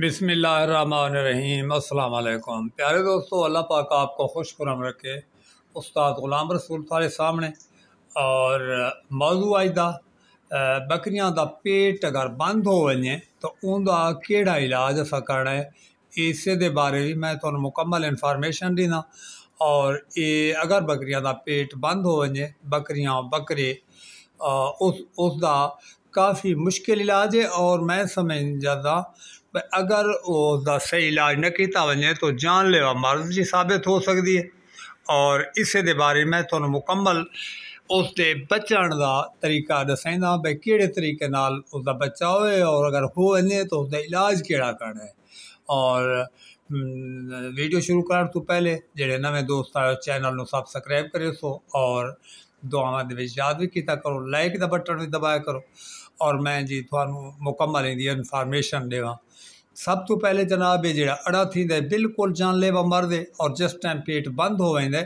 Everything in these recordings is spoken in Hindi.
बिसमीम अल्लाम प्यारे दोस्तों अल्लाह पाक आपको खुश खुरम रखे उस्ताद गुलाम रसूल सारे सामने और मौजू का बकरियां का पेट अगर बंद हो वे तो उनका कड़ा इलाज असा करना है इस दे बारे भी मैं थोड़ा मुकम्मल इंफॉर्मेशन देना और ये अगर बकरियां का पेट बंद हो वे बकरियां बकरे उस उसका काफ़ी मुश्किल इलाज है और मैं समझ जाता अगर उसका सही इलाज न किया वे तो जानलेवा मर्ज ही साबित हो सकती है और इस दे बारे में थोड़ा तो मुकम्मल उसके बचण का तरीका दसाइना भाई किड़े तरीके उसका बच्चा है और अगर हो वे तो उसका इलाज कड़ा करना है और हम्म, वीडियो शुरू कर तो पहले जो नवे दोस्त आए चैनल में सबसक्राइब सो और दुआव याद भी किया करो लाइक का बटन भी दबाया करो और मैं जी थानू मुकम्मल इन इनफॉर्मेशन देव सब तो पहले जनाब ये जो अड़ा थी बिल्कुल जानलेवा मरद और जिस टाइम पेट बंद हो जाए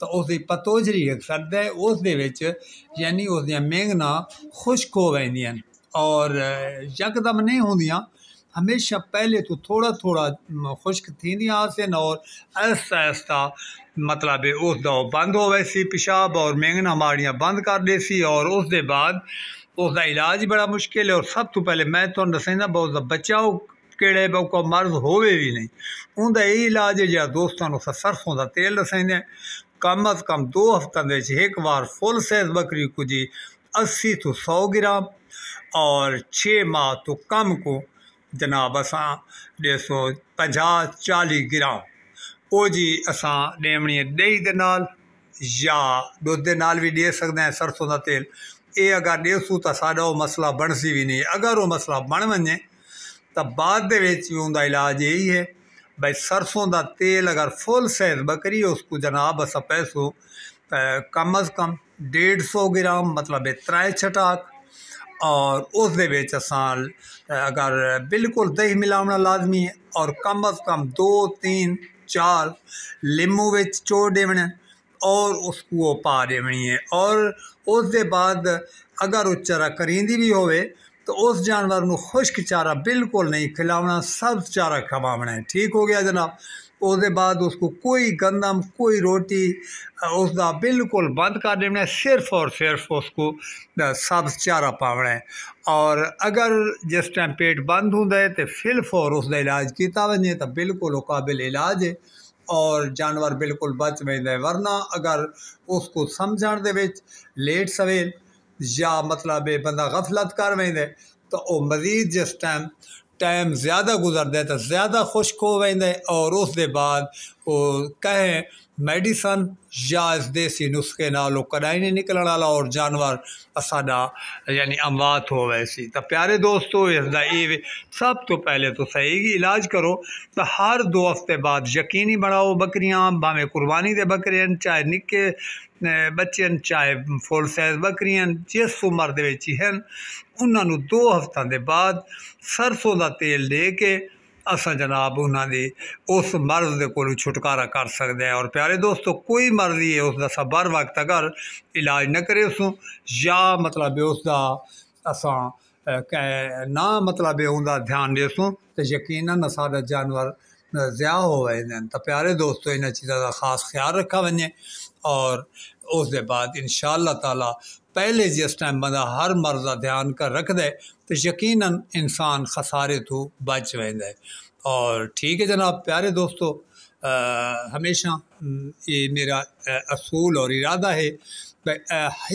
तो उसकी पतोजरी सरद उस यानी उस देंगना खुश्क हो जाएँ और यकदम नहीं होंदिया हमेशा पहले तो थोड़ा थोड़ा खुश्क थी थीदियान और आहिस्ता आहिस्ता मतलब उसका बंद हो गए पेशाब और मेघना माड़ियाँ बंद कर दे और उस दे बाद उसका इलाज ही बड़ा मुश्किल है और सब तो पहले मैं तो दसेंदा बहुत बच्चा केड़े को मर्ज होवे भी नहीं उनका यही इलाज है जो दोस्तों उस सरसों का तेल दसेंदे कम अज कम दो हफ्तों एक बार फुल सैज बकरी को जी अस्सी तो सौ ग्राम और छः माह तो कम को जनाब असा डेढ़ सौ पंजाह ग्राम वो जी असा देवनी दही के नाल या दुध के नाल भी दे सकते हैं सरसों का तेल ये अगर ॾियूं तो साढा उहो मसला भी नहीं अगर वह मसला बण वे तो बाद इलाज यही है भाई सरसों का तेल अगर फुल साइज बकरी उसको जनाब अस पैसों कम अज कम डेढ़ सौ ग्राम मतलब त्राए छटाक और उस अस अगर बिल्कुल दही मिलावना लाजमी है और कम अज कम दो तीन चार लिमू बिच चोर देवने और उसको ਕੋ ਪਾ ਦੇਵਣੀ है और उस दे बाद अगर वो चारा ਕਰੀਂਦੀ भी हो तो उस जानवर को खुश्क चारा बिल्कुल नहीं खिलावना सब चारा खवावना है ठीक हो गया जनाब उसके बाद उसको कोई गंदम कोई रोटी उसका बिल्कुल बंद कर देना है सिर्फ और सिर्फ उसको सब चारा पावना है और अगर जिस टाइम पेट बंद होंगे तो और उसका इलाज किया वजे तो बिल्कुल काबिल इलाज है और जानवर बिल्कुल बच पेंद वरना अगर उसको समझने लेट सवे या मतलब बंदा गफलत कर पेंद तो वह मजीद जिस टाइम टाइम ज़्यादा गुजरता है तो ज़्यादा खुश्क हो है और उसके बाद कहें मेडिसन या इस देसी नुस्खे नालो कदाई नहीं निकलने वाला और जानवर असांजा यानी अमवात हो वैसी तो प्यारे दोस्तों इसका ये सब तो पहले तो सही इलाज करो तो हर दो हफ्ते बाद यकीनी बनाओ बकरियां भावें कुर्बानी दे बकरे हैं चाहे निके बच्चे चाहे फुल साइज बकरियां जिस उम्र के उन्होंने दो हफ्तों के बाद सरसों का तेल दे के असा जनाब उन्होंने उस मर्ज के को छुटकारा कर सकते हैं और प्यारे दोस्तों कोई मर्जी है उसका सा बर वक्त अगर इलाज न करे उस मतलब उसका असा ना मतलब उनका ध्यान देसूँ तो यकीन न जानवर ज्या हो तो प्यारे दोस्तों इन चीज़ों का खास ख्याल रखा वे और उस इन शाह तला पहले जिस टाइम बंदा हर मर्ज का ध्यान कर रख दे तो यकीन इंसान खसारे तो बच रहा है और ठीक है जनाब प्यारे दोस्तों आ, हमेशा ये मेरा असूल और इरादा है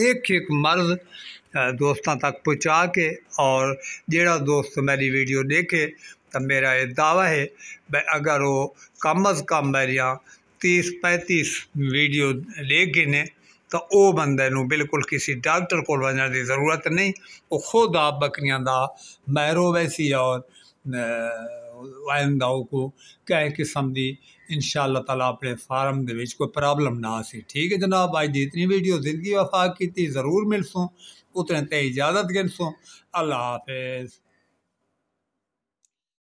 एक एक मर्द दोस्तों तक पहुँचा के और जोड़ा दोस्त मेरी वीडियो देखे तो मेरा ये दावा है भाई अगर वो कम अज़ कम मेरिया तीस पैंतीस वीडियो लेके ने तो वह बंद बिल्कुल किसी डॉक्टर को जरूरत नहीं वो खुद आप बकरियों का मैरो वैसी और आंदाओ को कै किस्म की इन शाला तला अपने फार्म को प्रॉब्लम ना आ सी ठीक है जनाब अज की इतनी वीडियो जिंदगी वफाक की जरूर मिलसों उतने ते इजाजत गिनसों अल्लाह हाफिज़